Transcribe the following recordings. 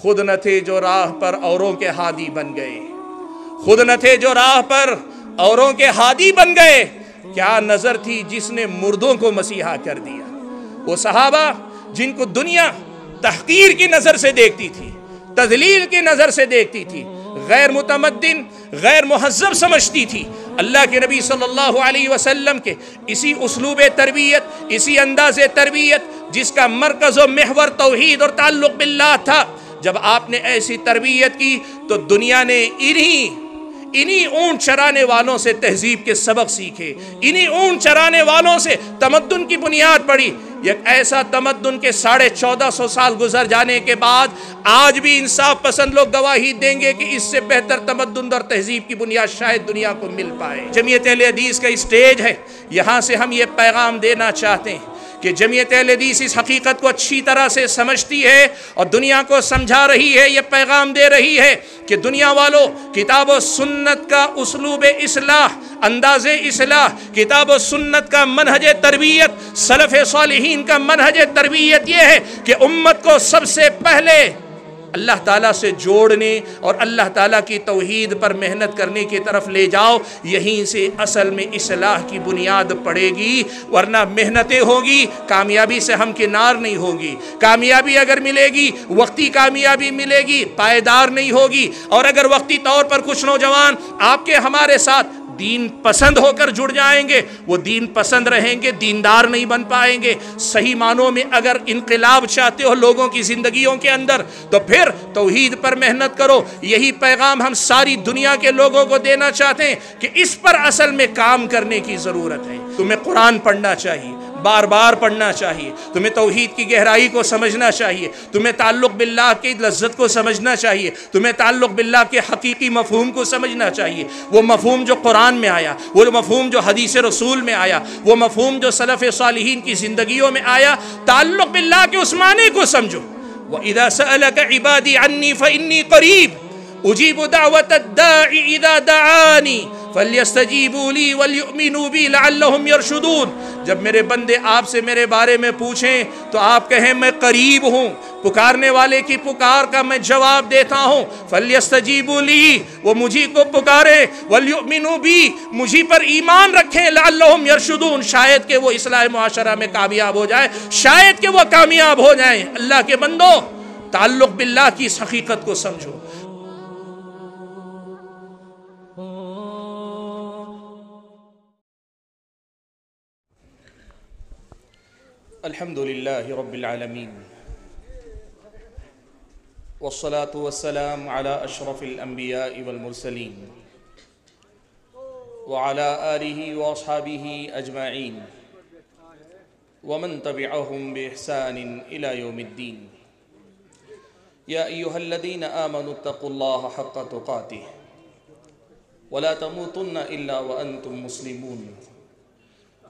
खुद न थे जो राह पर औरों के हादी बन गए खुद न थे जो राह पर औरों के हादी बन गए क्या नज़र थी जिसने मुर्दों को मसीहा कर दिया वो सहाबा जिनको दुनिया तहकीर की नज़र से देखती थी तजलील की नज़र से देखती थी गैर मुतमद्दिन गैर महजब समझती थी अल्लाह के नबी सल्लल्लाहु अलैहि वसल्लम के इसी उसलूब तरबियत इसी अंदाज तरबियत जिसका मरकज़ महवर तोहद और ताल्लुक बिल्ला था जब आपने ऐसी तरबियत की तो दुनिया ने इन्हीं इन्हीं ऊंट चराने वालों से तहजीब के सबक सीखे इन्हीं ऊंट चराने वालों से तमद्दुन की बुनियाद पड़ी एक ऐसा तमद्दुन के साढ़े चौदह सौ साल गुजर जाने के बाद आज भी इंसाफ पसंद लोग गवाही देंगे कि इससे बेहतर तमद्दुन और तहजीब की बुनियाद शायद दुनिया को मिल पाए जमीयत हदीस का स्टेज है यहाँ से हम ये पैगाम देना चाहते हैं कि जमीयत लदीस इस हकीकत को अच्छी तरह से समझती है और दुनिया को समझा रही है यह पैगाम दे रही है कि दुनिया वालों किताब व सुन्नत का उसलूब असलाह अंदाज असलाह किताब व सुन्नत का मनहज तरबियत सलफ़ सालहीन का मनहज तरबियत यह है कि उम्मत को सबसे पहले अल्लाह ताला से जोड़ने और अल्लाह ताला की तोहद पर मेहनत करने की तरफ ले जाओ यहीं से असल में इसलाह की बुनियाद पड़ेगी वरना मेहनतें होगी कामयाबी से हम किनार नहीं होगी कामयाबी अगर मिलेगी वक्ती कामयाबी मिलेगी पायदार नहीं होगी और अगर वक्ती तौर पर कुछ नौजवान आपके हमारे साथ दीन पसंद होकर जुड़ जाएंगे वो दीन पसंद रहेंगे दीनदार नहीं बन पाएंगे सही मानों में अगर इनकलाब चाहते हो लोगों की ज़िंदगियों के अंदर तो फिर तोहहीद पर मेहनत करो यही पैगाम हम सारी दुनिया के लोगों को देना चाहते हैं कि इस पर असल में काम करने की ज़रूरत है तुम्हें कुरान पढ़ना चाहिए बार बार पढ़ना चाहिए तुम्हें तोहहीद की गहराई को समझना चाहिए तुम्हें ताल्लुक़ बिल्ला की लज्जत को समझना चाहिए तुम्हें ताल्लुक़ बिल्ला के हकीकी मफहम को समझना चाहिए वो मफहम जो कुरान में आया वो मफहम जो हदीस रसूल में आया वो मफहम जो सलफ़ सालहीन की ज़िंदगी में आया ताल्लुक़ बिल्ला के उस्माने को समझो वह इदा सल इबादी अन्नी इन्नी करीब उजीब दावत दानी फलियस्तजीबूली वलयुमिनूबी लअल्लहुम यरशुदून जब मेरे बंदे आपसे मेरे बारे में पूछें तो आप कहें मैं करीब हूँ पुकारने वाले की पुकार का मैं जवाब देता हूँ फलियस्तजीबूली वो मुझी को पुकारे वलयुमिनूबी मुझी पर ईमान रखें लअल्लहुम यरशुदून शायद के वो इस्लाह माशरा में कामयाब हो जाए शायद के वो कामयाब हो जाएं अल्लाह के बंदो ताल्लुक़ बिल्ला की इस हकीकत को समझो الحمد لله رب العالمين والصلاة والسلام على أشرف الأنبياء والمرسلين وعلى آله وأصحابه أجمعين ومن تبعهم بإحسان إلى يوم الدين يا أيها الذين آمنوا اتقوا الله حق تقاته ولا تموتن إلا وأنتم مسلمون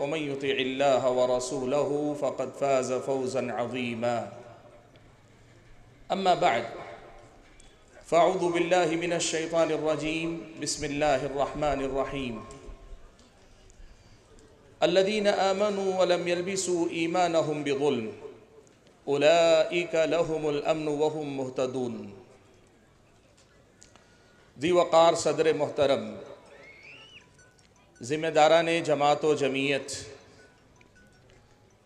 ومن يطع الله ورسوله فقد فاز فوزا عظيما أما بعد فأعوذ بالله من الشيطان الرجيم بسم الله الرحمن الرحيم الذين آمنوا ولم يلبسوا إيمانهم بظلم أولئك لهم الأمن وهم مهتدون ذي وقار صدر محترم ने जमात व जमीयत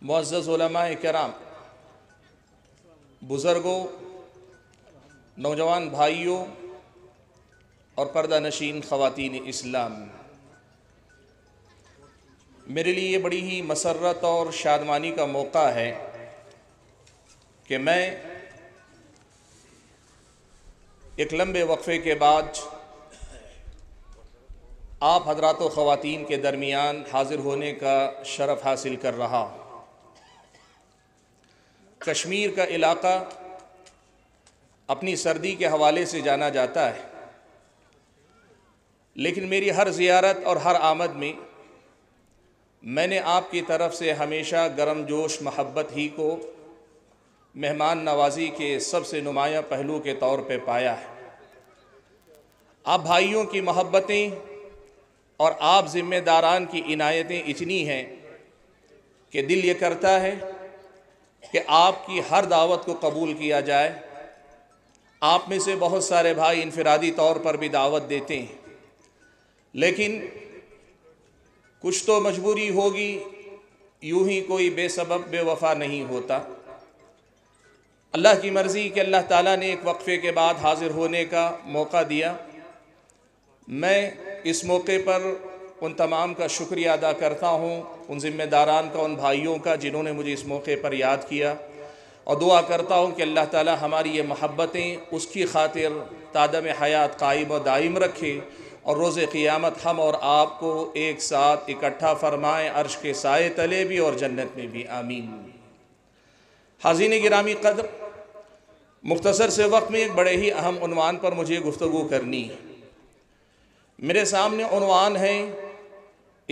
मुआज़मा कराम बुज़ुर्गों नौजवान भाइयों और पर्दा नशीन ख़वान इस्लाम मेरे लिए ये बड़ी ही मसरत और शादमानी का मौका है कि मैं एक लंबे वक्फ़े के बाद आप हजरात ख़वातीन के दरमियान हाजिर होने का शरफ़ हासिल कर रहा कश्मीर का इलाका अपनी सर्दी के हवाले से जाना जाता है लेकिन मेरी हर ज़ियारत और हर आमद में मैंने आपकी तरफ से हमेशा गर्म जोश महब्बत ही को मेहमान नवाजी के सबसे नुमाया पहलू के तौर पे पाया है आप भाइयों की महब्बतें और आप ज़िम्मेदारान की इनायतें इतनी हैं कि दिल ये करता है कि आपकी हर दावत को कबूल किया जाए आप में से बहुत सारे भाई इनफरादी तौर पर भी दावत देते हैं लेकिन कुछ तो मजबूरी होगी यूं ही कोई बेसबब बेवफा नहीं होता अल्लाह की मर्ज़ी कि अल्लाह ताला ने एक वक्फ़े के बाद हाज़िर होने का मौका दिया मैं इस मौके पर उन तमाम का शुक्रिया अदा करता हूँ उन ज़िम्मेदारान का उन भाइयों का जिन्होंने मुझे इस मौके पर याद किया और दुआ करता हूँ कि अल्लाह ताला हमारी ये महब्बतें उसकी खातिर तादम हयात कायम और दायम रखे और रोज़ क़ियामत हम और आपको एक साथ इकट्ठा फरमाएँ अर्श के साय तले भी और जन्नत में भी आमीन हाजिन गिरामी कदर मुख्तसर से वक्त में एक बड़े ही अहम उनवान पर मुझे गुफ्तु करनी है मेरे सामने उनवान है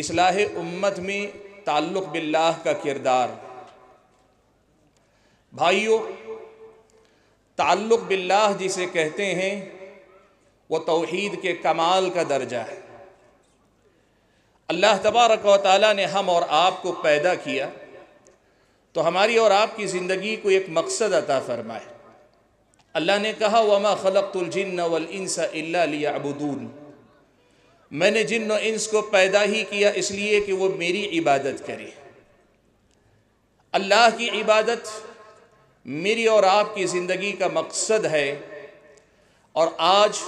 इसलाह उम्मत में ताल्लुक़ बिल्लाह का किरदार भाइयों ताल्लुक़ बिल्लाह जिसे कहते हैं वो तोहद के कमाल का दर्जा है अल्लाह तबारक व ताली ने हम और आप को पैदा किया तो हमारी और आपकी ज़िंदगी को एक मकसद अता फ़रमाए अल्लाह ने कहा वमा खलक तुलजिन वल इंसा अबूदून मैंने जिन व इंस को पैदा ही किया इसलिए कि वो मेरी इबादत करे अल्लाह की इबादत मेरी और आपकी ज़िंदगी का मकसद है और आज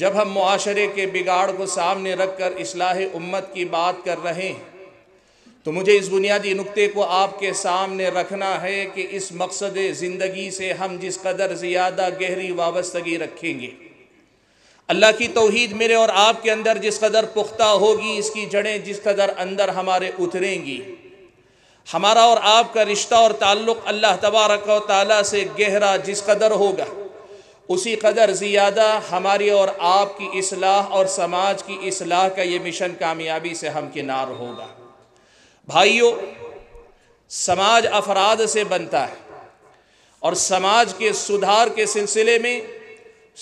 जब हम माशरे के बिगाड़ को सामने रख कर असलाह उम्मत की बात कर रहे हैं तो मुझे इस बुनियादी नुक्ते को आपके सामने रखना है कि इस मकसद ज़िंदगी से हम जिस कदर ज़्यादा गहरी वाबस्तगी रखेंगे अल्लाह की तोहद मेरे और आपके अंदर जिस कदर पुख्ता होगी इसकी जड़ें जिस कदर अंदर हमारे उतरेंगी हमारा और आपका रिश्ता और ताल्लुक़ अल्लाह तबारक ताली से गहरा जिस कदर होगा उसी कदर ज़्यादा हमारी और आपकी असलाह और समाज की असलाह का ये मिशन कामयाबी से हमकिनार होगा भाइयों समाज अफराद से बनता है और समाज के सुधार के सिलसिले में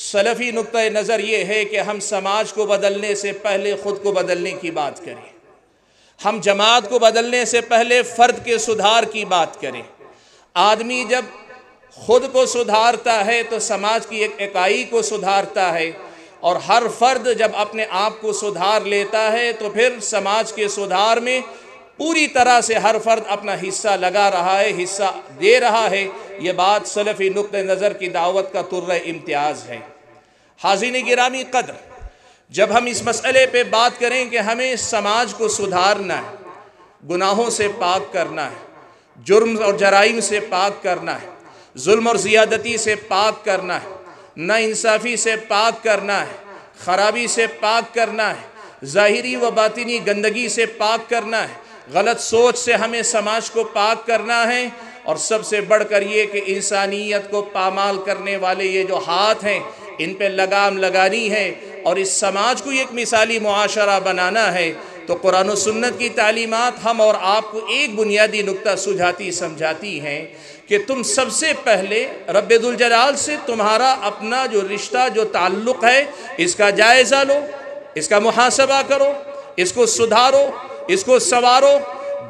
सलफ़ी नुक़ नज़र ये है कि हम समाज को बदलने से पहले ख़ुद को बदलने की बात करें हम जमात को बदलने से पहले फ़र्द के सुधार की बात करें आदमी जब खुद को सुधारता है तो समाज की एक इकाई को सुधारता है और हर फर्द जब अपने आप को सुधार लेता है तो फिर समाज के सुधार में पूरी तरह से हर फर्द अपना हिस्सा लगा रहा है हिस्सा दे रहा है ये बात सलफ़ी नुक़ नज़र की दावत का तुर्र इम्तियाज़ है हाजिन गिरामी कदर जब हम इस मसले पर बात करें कि हमें समाज को सुधारना है गुनाहों से पाक करना है जुर्म और जराइम से पाक करना है जुल्म और ज़्यादती से पाक करना है नासाफ़ी से पाक करना है खराबी से पाक करना है ज़ाहरी व बातनी गंदगी से पाक करना है गलत सोच से हमें समाज को पाक करना है और सबसे बढ़कर ये कि इंसानियत को पामाल करने वाले ये जो हाथ हैं इन पे लगाम लगानी है और इस समाज को एक मिसाली मुआशरा बनाना है तो कुरान सुन्नत की तालीमत हम और आपको एक बुनियादी नुक्ता सुझाती समझाती हैं कि तुम सबसे पहले रबाल से तुम्हारा अपना जो रिश्ता जो ताल्लुक़ है इसका जायज़ा लो इसका मुहासबा करो इसको सुधारो इसको सवारो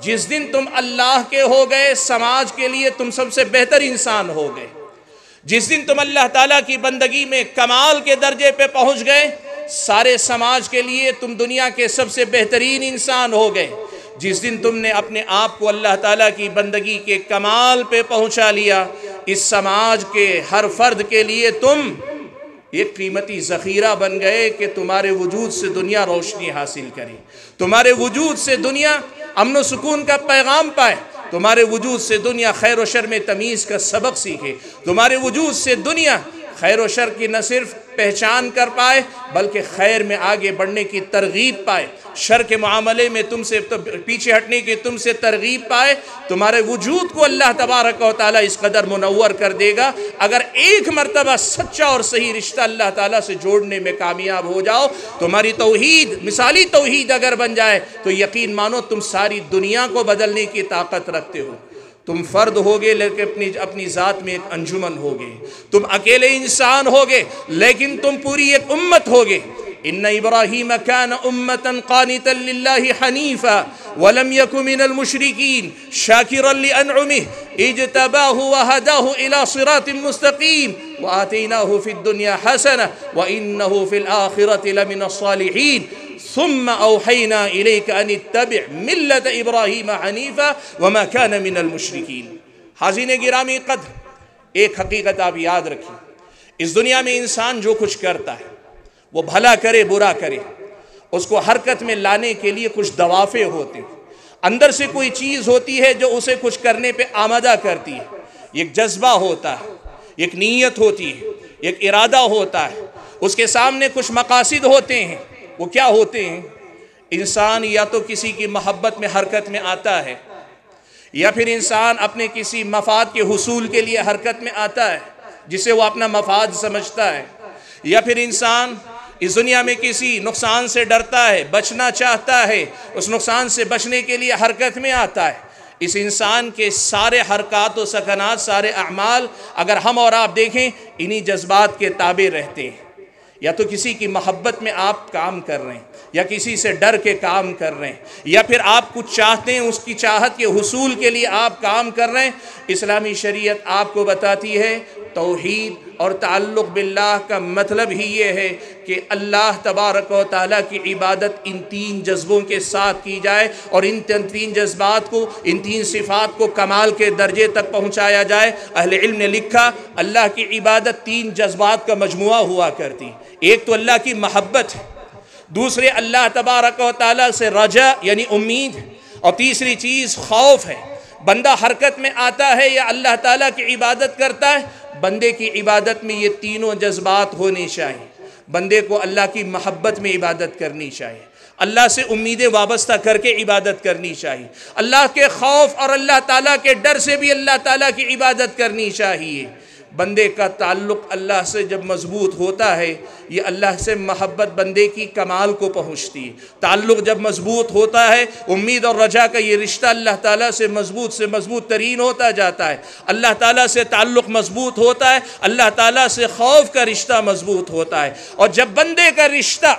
जिस दिन तुम अल्लाह के हो गए समाज के लिए तुम सबसे बेहतर इंसान हो गए जिस दिन तुम अल्लाह ताला की बंदगी में कमाल के दर्जे पे पहुंच गए सारे समाज के लिए तुम दुनिया के सबसे बेहतरीन इंसान हो गए जिस दिन तुमने अपने आप को अल्लाह ताला की बंदगी के कमाल पे पहुंचा लिया इस समाज के हर फर्द के लिए तुम एक कीमती ज़ख़ीरा बन गए कि तुम्हारे वजूद से दुनिया रोशनी हासिल करे तुम्हारे वजूद से दुनिया अमन सुकून का पैगाम पाए तुम्हारे वजूद से दुनिया खैर शर में तमीज़ का सबक सीखे तुम्हारे वजूद से दुनिया खैर शर की न सिर्फ पहचान कर पाए बल्कि खैर में आगे बढ़ने की तरगीब पाए शर के मामले में तुमसे तो पीछे हटने की तुमसे तरगीब पाए तुम्हारे वजूद को अल्लाह तबारक इस कदर मुनवर कर देगा अगर एक मरतबा सच्चा और सही रिश्ता अल्लाह ताला से जोड़ने में कामयाब हो जाओ तुम्हारी तोहद मिसाली तोहद अगर बन जाए तो यकीन मानो तुम सारी दुनिया को बदलने की ताकत रखते हो तुम फ़र्द होगे लेकिन अपनी अपनी ज़ात में एक अंजुमन होगे तुम अकेले इंसान होगे लेकिन तुम पूरी एक उम्मत होगे इन इब्राहिम कान उम्मतन कानित हनीफ़ा वलम यकुमिन मुशरकिन शाकिर इज तबाह वहदाह इला सिरात मुस्तकीम व आतना फिद दुनिया हसन व इन फिल आखिरत लमिन ثم أوحينا إليك أن اتبع ملة इब्राहिम हनीफा वमा कान मिनल मुशरकिन हाजिन गिरामी कद एक हकीकत आप याद रखिए इस दुनिया में इंसान जो कुछ करता है वो भला करे बुरा करे उसको हरकत में लाने के लिए कुछ दवाफ़े होते हैं अंदर से कोई चीज़ होती है जो उसे कुछ करने पे आमदा करती है एक जज्बा होता है एक नीयत होती है एक इरादा होता है उसके सामने कुछ मकासद होते हैं वो क्या होते हैं इंसान या तो किसी की मोहब्बत में हरकत में आता है या फिर इंसान अपने किसी मफाद के हसूल के लिए हरकत में आता है जिसे वो अपना मफाद समझता है या फिर इंसान इस दुनिया में किसी नुकसान से डरता है बचना चाहता है उस नुकसान से बचने के लिए हरकत में आता है इस इंसान के सारे हरकत व सकनात सारे अमाल अगर हम और आप देखें इन्हीं जज्बात के ताबे रहते हैं या तो किसी की मोहब्बत में आप काम कर रहे हैं या किसी से डर के काम कर रहे हैं या फिर आप कुछ चाहते हैं उसकी चाहत के हसूल के लिए आप काम कर रहे हैं इस्लामी शरीयत आपको बताती है तोहद और ताल्लुक़ बिल्लाह का मतलब ही ये है कि अल्लाह तबारक व ताली की इबादत इन तीन जज्बों के साथ की जाए और इन तीन जज्बात को इन तीन सिफात को कमाल के दर्जे तक पहुँचाया जाए अहल इल्म ने लिखा अल्लाह की इबादत तीन जज्बात का मजमु हुआ करती एक तो अल्लाह की महब्बत है दूसरे अल्लाह तबारक ताली से रजा यानी उम्मीद है और तीसरी चीज़ खौफ है बंदा हरकत में आता है या अल्लाह ताला की इबादत करता है बंदे की इबादत में ये तीनों जज्बात होने चाहिए बंदे को अल्लाह की महब्बत में इबादत करनी चाहिए अल्लाह से उम्मीदें वाबस्ता करके इबादत करनी चाहिए अल्लाह के खौफ और अल्लाह ताला के डर से भी अल्लाह ताला की इबादत करनी चाहिए बंदे का ताल्लुक़ अल्लाह से जब मज़बूत होता है ये अल्लाह से महब्बत बंदे की कमाल को पहुँचती है ताल्लुक़ जब मज़बूत होता है उम्मीद और रजा का ये रिश्ता अल्लाह ताला से मज़बूत से मज़बूत तरीन होता जाता है अल्लाह ताला से ताल्लुक़ मज़बूत होता है अल्लाह ताला से खौफ का रिश्ता मज़बूत होता है और जब बंदे का रिश्ता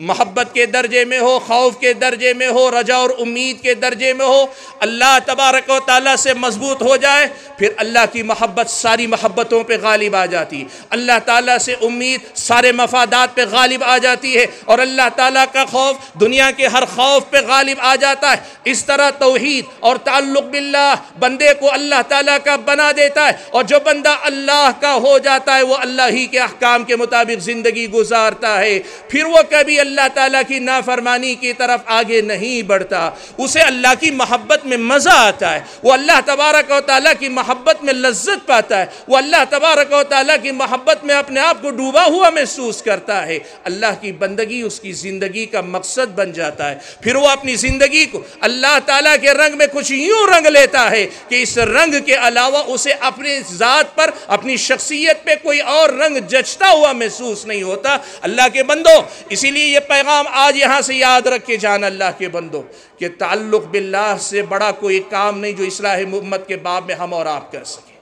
मोहब्बत के दर्जे में हो खौफ के दर्जे में हो रजा और उम्मीद के दर्जे में हो अल्लाह तबारक व ताली से मजबूत हो जाए फिर अल्लाह की महब्बत सारी महब्बतों पर गालिब आ जाती अल्लाह ताली से उम्मीद सारे मफादात पर गालिब आ जाती है और अल्लाह ताली का खौफ दुनिया के हर खौफ पर गालिब आ जाता है इस तरह तोहद और ताल्लुक बिल्ला बंदे को अल्लाह ताली का बना देता है और जो बंदा अल्लाह का हो जाता है वह अल्लाह ही के अहकाम के मुताबिक ज़िंदगी गुजारता है फिर वह कभी अल्लाह ताला की नाफरमानी की तरफ आगे नहीं बढ़ता उसे अल्लाह की मोहब्बत में मज़ा आता है वो अल्लाह तबारक व ताली की मोहब्बत में लज्जत पाता है वो अल्लाह तबारक व ताली की मोहब्बत में अपने आप को डूबा हुआ महसूस करता है अल्लाह की बंदगी उसकी ज़िंदगी का मकसद बन जाता है फिर वो अपनी ज़िंदगी को अल्लाह ताला के रंग में कुछ यूँ रंग लेता है कि इस रंग के अलावा उसे अपने ज़ात पर अपनी शख्सियत पर कोई और रंग जचता हुआ महसूस नहीं होता अल्लाह के बंदो इसीलिए ये पैगाम आज यहाँ से याद रख के जान अल्लाह के बंदो के ताल्लुक़ बिल्लाह से बड़ा कोई काम नहीं जो इसलाह उम्मत के बाब में हम और आप कर सकें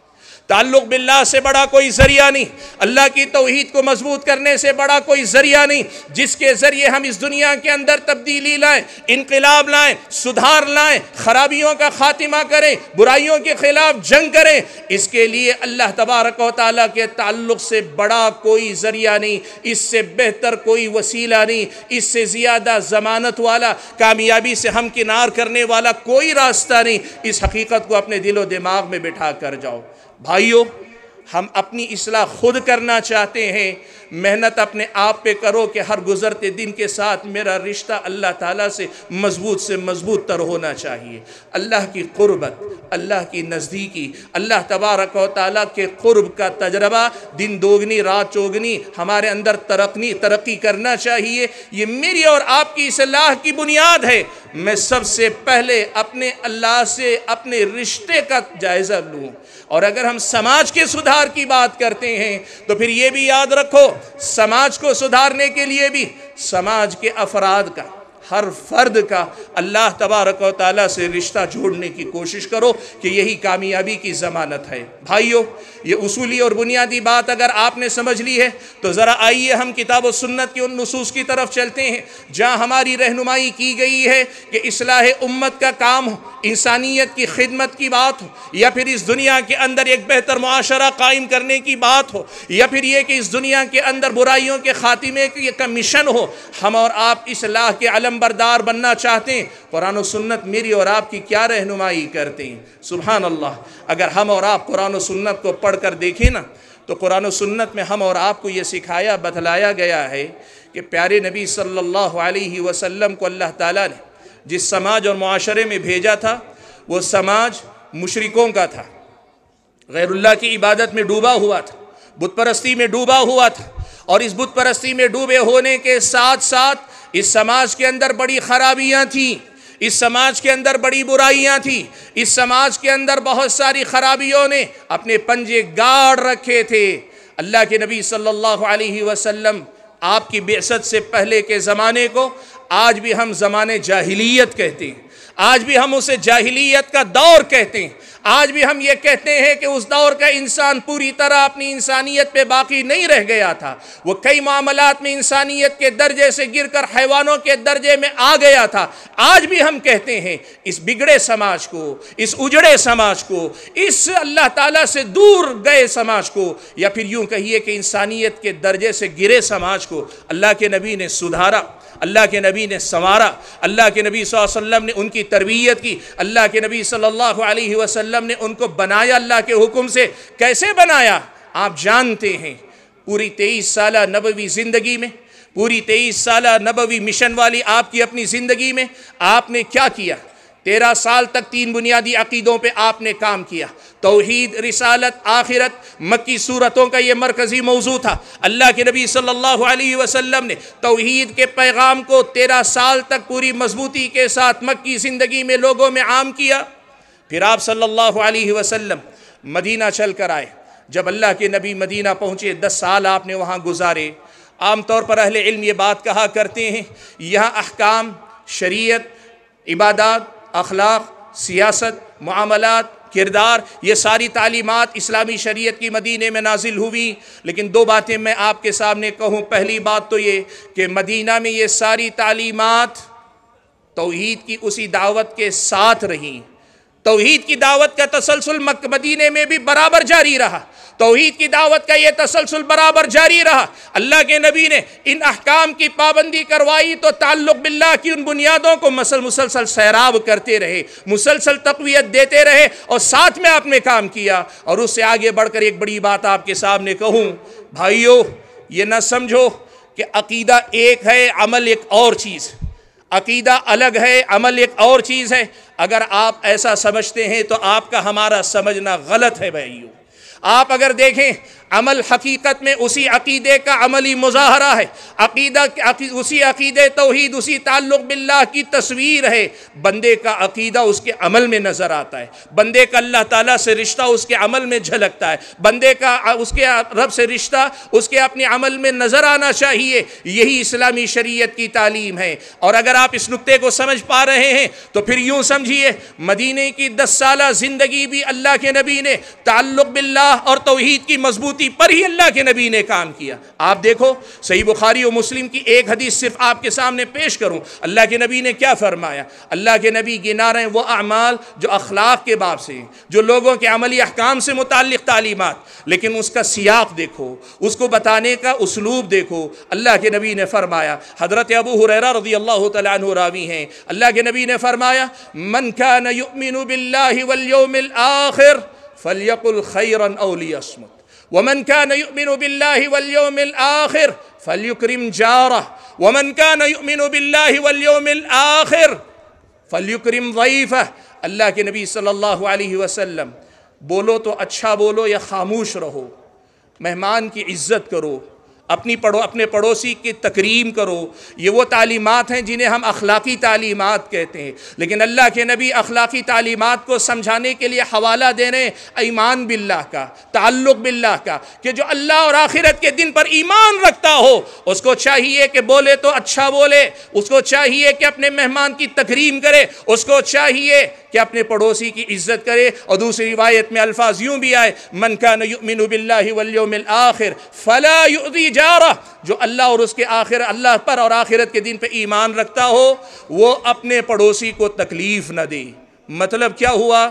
ताल्लुक बिल्ला से बड़ा कोई ज़रिया नहीं अल्लाह की तोहद को मजबूत करने से बड़ा कोई ज़रिया नहीं जिसके ज़रिए हम इस दुनिया के अंदर तब्दीली लाएं इनकलाब लाएं सुधार लाएं खराबियों का खात्मा करें बुराइयों के ख़िलाफ़ जंग करें इसके लिए अल्लाह तबारक ताली के ताल्लुक से बड़ा कोई ज़रिया नहीं इससे बेहतर कोई वसीला नहीं इससे ज़्यादा ज़मानत वाला कामयाबी से हम किनार करने वाला कोई रास्ता नहीं इस हकीकत को अपने दिलो दिमाग में बिठा कर जाओ भाइयों हम अपनी असलाह खुद करना चाहते हैं मेहनत अपने आप पे करो कि हर गुज़रते दिन के साथ मेरा रिश्ता अल्लाह ताला से मज़बूत से मज़बूत तर होना चाहिए अल्लाह की कुर्बत अल्लाह की नज़दीकी अल्लाह तबारक ताली के कुर्ब का तजर्बा दिन दोगनी रात चोगनी हमारे अंदर तरक्नी तरक्की करना चाहिए ये मेरी और आपकी सलाह की बुनियाद है मैं सबसे पहले अपने अल्लाह से अपने रिश्ते का जायज़ा लूँ और अगर हम समाज के सुधार की बात करते हैं तो फिर ये भी याद रखो समाज को सुधारने के लिए भी समाज के अफराद का हर फर्द का अल्लाह तबारक ताली से रिश्ता जोड़ने की कोशिश करो कि यही कामयाबी की ज़मानत है भाइयों ये उसूली और बुनियादी बात अगर आपने समझ ली है तो ज़रा आइए हम किताब सुन्नत के उन नसूस की तरफ चलते हैं जहाँ हमारी रहनुमाई की गई है कि असलाह उम्मत का काम हो इंसानियत की खिदमत की बात हो या फिर इस दुनिया के अंदर एक बेहतर माशरा कायम करने की बात हो या फिर ये कि इस दुनिया के अंदर बुराइयों के खात्मे का मिशन हो हम और आप इस लाह के अलम पैगम्बरदार बनना चाहते हैं कुरान और सुन्नत मेरी और आपकी क्या रहनुमाई करते हैं सुबहान अल्लाह अगर हम और आप कुरान और सुन्नत को पढ़ कर देखें ना तो कुरान सुन्नत में हम और आपको ये सिखाया बतलाया गया है कि प्यारे नबी सल्लल्लाहु अलैहि वसल्लम को अल्लाह ताला ने जिस समाज और माशरे में भेजा था वो समाज मुशरकों का था गैरुल्ला की इबादत में डूबा हुआ था बुतपरस्ती में डूबा हुआ था और इस बुतपरस्ती में डूबे होने के साथ साथ इस समाज के अंदर बड़ी खराबियाँ थी इस समाज के अंदर बड़ी बुराइयां थी इस समाज के अंदर बहुत सारी खराबियों ने अपने पंजे गाड़ रखे थे अल्लाह के नबी सल्लल्लाहु अलैहि वसल्लम आपकी बेसत से पहले के ज़माने को आज भी हम ज़माने जाहिलियत कहते हैं आज भी हम उसे जाहिलियत का दौर कहते हैं आज भी हम ये कहते हैं कि उस दौर का इंसान पूरी तरह अपनी इंसानियत पे बाकी नहीं रह गया था वो कई मामलात में इंसानियत के दर्जे से गिरकर हैवानों के दर्जे में आ गया था आज भी हम कहते हैं इस बिगड़े समाज को इस उजड़े समाज को इस अल्लाह ताला से दूर गए समाज को या फिर यूँ कहिए कि इंसानियत के दर्जे से गिरे समाज को अल्लाह के नबी ने सुधारा अल्लाह के नबी ने संवारा अल्लाह के नबी वसल्लम ने उनकी तरबियत की अल्लाह के नबी सल्लल्लाहु अलैहि वसल्लम ने उनको बनाया अल्लाह के हुक्म से कैसे बनाया आप जानते हैं पूरी तेईस साल नबवी ज़िंदगी में पूरी तेईस साल नबवी मिशन वाली आपकी अपनी ज़िंदगी में आपने क्या किया तेरह साल तक तीन बुनियादी अकीदों पर आपने काम किया तोहद रिसालत आखिरत मक्की सूरतों का ये मरकज़ी मौजू था अल्लाह के नबी सल्लल्लाहु अलैहि वसल्लम ने तोहद के पैगाम को तेरह साल तक पूरी मजबूती के साथ मक्की ज़िंदगी में लोगों में आम किया फिर आप सल्लल्लाहु अलैहि वसल्लम मदीना चल कर आए जब अल्लाह के नबी मदीना पहुँचे दस साल आपने वहाँ गुजारे आम तौर पर अहल इल्म ये बात कहा करते हैं यहाँ अहकाम शरीयत इबादत अखलाक सियासत मामलत किरदार ये सारी तालीमत इस्लामी शरीयत की मदीने में नाजिल हुई लेकिन दो बातें मैं आपके सामने कहूँ पहली बात तो ये कि मदीना में ये सारी तालीमत तोहद की उसी दावत के साथ रहीं तोहद की दावत का तसलसल मक मदीने में भी बराबर जारी रहा तोहहीद की दावत का यह तसलसल बराबर जारी रहा अल्लाह के नबी ने इन अहकाम की पाबंदी करवाई तो ताल्लुक बिल्ला की उन बुनियादों को मसल मुसलसल सैराब करते रहे मुसलसल तकवीत देते रहे और साथ में आपने काम किया और उससे आगे बढ़कर एक बड़ी बात आपके सामने कहूँ भाइयों ये ना समझो कि अकीदा एक है अमल एक और चीज़ अकीदा अलग है अमल एक और चीज़ है अगर आप ऐसा समझते हैं तो आपका हमारा समझना गलत है भाइयों आप अगर देखें अमल हकीकत में उसी अकीदे का अमली मुजाहरा है अकीदा उसी अकीदे तोहद उसी ताल्लुक बिल्ला की तस्वीर है बंदे का अकीदा उसके अमल में नज़र आता है बंदे का अल्लाह ताला से रिश्ता उसके अमल में झलकता है बंदे का उसके रब से रिश्ता उसके अपने अमल में नज़र आना चाहिए यही इस्लामी शरीयत की तालीम है और अगर आप इस नुक्ते को समझ पा रहे हैं तो फिर यूँ समझिए मदीने की दस साल ज़िंदगी भी अल्लाह के नबी ने ताल्लुक बिल्ला और तोहद की मजबूती ड्यूटी पर ही अल्लाह के नबी ने काम किया आप देखो सही बुखारी और मुस्लिम की एक हदीस सिर्फ आपके सामने पेश करूं अल्लाह के नबी ने क्या फरमाया अल्लाह के नबी गिना रहे वह अमाल जो अखलाक के बाप से हैं जो लोगों के अमली अहकाम से मुतल तालीमत लेकिन उसका सियाक देखो उसको बताने का उसलूब देखो अल्लाह के नबी ने फरमाया हज़रत अबू हुररा रजी अल्लाह तवी हैं अल्लाह के नबी ने फरमाया मन का नमिन बिल्ला आखिर फलियकुल खैरन अलियसमत वमन का नयुमिन बिल्लामिल आखिर फलयुक्रिम जारा वमन का नयुमिन बिल्लामिल आखिर फलयुक्रिम वईफ़ अल्लाह के नबी सल्लल्लाहु अलैहि वसल्लम बोलो तो अच्छा बोलो या खामोश रहो मेहमान की इज्जत करो अपनी पड़ो अपने पड़ोसी की तकरीम करो ये वो तालीमत हैं जिन्हें हम अखलाक़ी तालीमत कहते हैं लेकिन अल्लाह के नबी अखलाक़ी तालीमत को समझाने के लिए हवाला दे रहे हैं ईमान बिल्ला का ताल्लुक़ बिल्ला का कि जो अल्लाह और आखिरत के दिन पर ईमान रखता हो उसको चाहिए कि बोले तो अच्छा बोले उसको चाहिए कि अपने मेहमान की तकरीम करे उसको चाहिए कि अपने पड़ोसी की इज्जत करे और दूसरी रिवायत में अल्फाज यूँ भी आए मन का नमिन बिल्ला वलियोमिल आखिर फ़ला हिजारा जो अल्लाह और उसके आखिर अल्लाह पर और आखिरत के दिन पर ईमान रखता हो वो अपने पड़ोसी को तकलीफ़ न दे मतलब क्या हुआ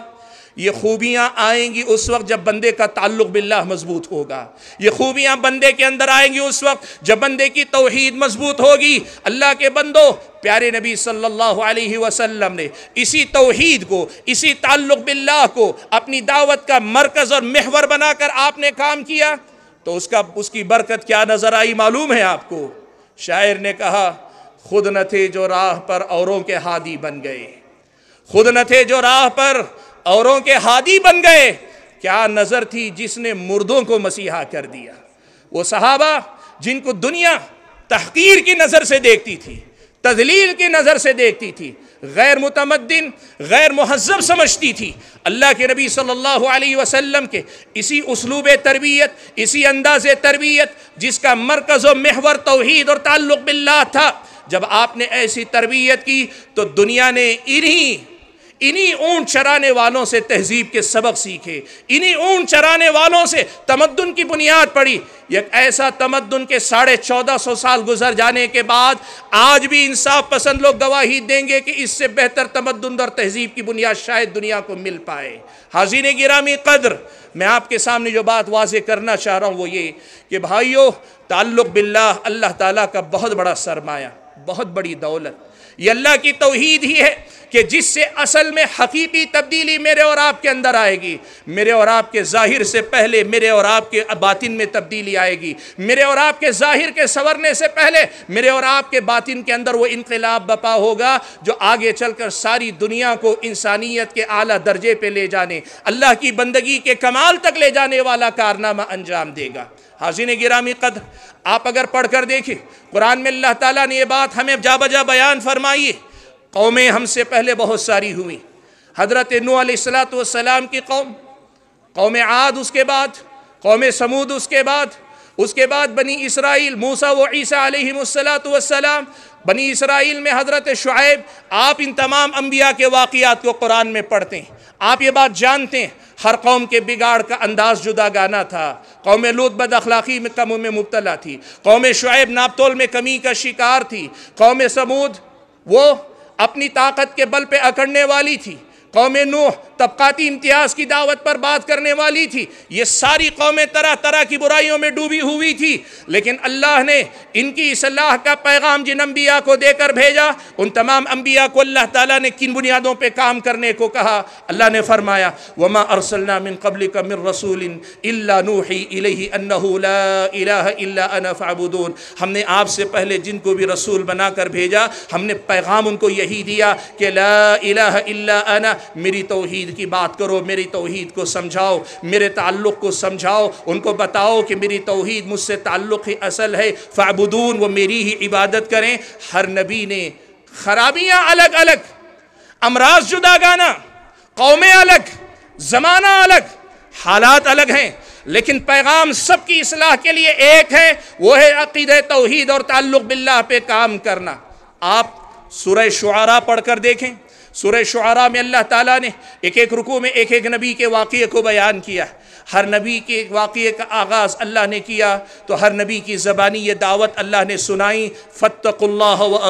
ये खूबियाँ आएंगी उस वक्त जब बंदे का ताल्लुक बिल्ला मजबूत होगा ये खूबियाँ बंदे के अंदर आएंगी उस वक्त जब बंदे की तोहद मजबूत होगी अल्लाह के बंदो प्यारे नबी सल्लल्लाहु अलैहि वसल्लम ने इसी तोहद को इसी ताल्लुक बिल्ला को अपनी दावत का मरकज़ और महवर बनाकर आपने काम किया तो उसका उसकी बरकत क्या नज़र आई मालूम है आपको शायर ने कहा खुद न थे जो राह पर औरों के हादी बन गए खुद न थे जो राह पर औरों के हादी बन गए क्या नज़र थी जिसने मुर्दों को मसीहा कर दिया वो सहाबा जिनको दुनिया तहकीर की नज़र से देखती थी तजलील की नज़र से देखती थी गैर मुतमद्दिन गैर महजब समझती थी अल्लाह के नबी सल्लल्लाहु अलैहि वसल्लम के इसी उसलूब तरबियत इसी अंदाज तरबियत जिसका मरकज़ व महवर तोहद और ताल्लुक़ बिल्ला था जब आपने ऐसी तरबियत की तो दुनिया ने इन्हीं इन्हीं ऊँट चराने वालों से तहजीब के सबक सीखे इन्हीं ऊँट चराने वालों से तमद्दन की बुनियाद पड़ी एक ऐसा तमद्दन के साढ़े चौदह सौ साल गुजर जाने के बाद आज भी इंसाफ पसंद लोग गवाही देंगे कि इससे बेहतर तमद्दन और तहजीब की बुनियाद शायद दुनिया को मिल पाए हाजिर गिरामी कदर मैं आपके सामने जो बात वाज करना चाह रहा हूँ वो ये कि भाइयों ताल्लुक बिल्ला अल्लाह ताला का बहुत बड़ा सरमाया बहुत बड़ी दौलत ये अल्लाह की तोहद ही है कि जिससे असल में हकीकी तब्दीली मेरे और आपके अंदर आएगी मेरे और आपके ज़ाहिर से पहले मेरे और आपके बातिन में तब्दीली आएगी मेरे और आपके ज़ाहिर के संवरने से पहले मेरे और आपके बातिन के अंदर वो इनकलाब बपा होगा जो आगे चल कर सारी दुनिया को इंसानियत के आला दर्जे पर ले जाने अल्लाह की बंदगी के कमाल तक ले जाने वाला कारनामा अंजाम देगा हाजिन गिरामी कद आप अगर पढ़ कर देखें कुरान में अल्लाह ताला ने ये बात हमें जा बजा बयान फरमाई कौमें हमसे पहले बहुत सारी हुई हज़रत नूसलात की कौम कौम आद उसके बाद कौम समूद उसके बाद उसके बाद बनी इसराइल मूसा व ईसा आलतम बनी इसराइल में हज़रत शुएब आप इन तमाम अम्बिया के वाक़ात को कुरान में पढ़ते हैं आप ये बात जानते हैं हर कौम के बिगाड़ का अंदाज़ जुदा गाना था कौम लूत बद अखलाक़ी में कम में मुबतला थी कौम शुआब नापतोल में कमी का शिकार थी कौम समूद वो अपनी ताकत के बल पे अकड़ने वाली थी कौम नूह तबकाती इम्तियाज़ की दावत पर बात करने वाली थी ये सारी कौमें तरह तरह की बुराइयों में डूबी हुई थी लेकिन अल्लाह ने इनकी इसलाह का पैगाम जिन अम्बिया को देकर भेजा उन तमाम अम्बिया को अल्लाह ताला ने किन बुनियादों पर काम करने को कहा अल्लाह ने फरमाया वमा अरसल्ला मिन कबल कमिर रसूल फ़ाबुदून हमने आपसे पहले जिनको भी रसूल बनाकर भेजा हमने पैगाम उनको यही दिया कि ला इला अना मेरी तोहद की बात करो मेरी तोहीद को समझाओ मेरे ताल्लुक़ को समझाओ उनको बताओ कि मेरी तोहीद मुझसे ताल्लुक़ ही असल है फ़ाबुदून वो मेरी ही इबादत करें हर नबी ने खराबियाँ अलग अलग अमराज जुदा गाना कौमें अलग ज़माना अलग हालात अलग हैं लेकिन पैगाम सबकी असलाह के लिए एक है वह है अकीद तोहद और ताल्लुक़ बिल्ला पे काम करना आप सुरह शुरा पढ़ कर देखें सुर शुरा में अल्लाह ताला ने एक एक रुकू में एक एक नबी के वाक़े को बयान किया हर नबी के वाक़े का आगाज़ अल्लाह ने किया तो हर नबी की ज़बानी ये दावत अल्लाह ने सुनाई फ़तकुल्ला व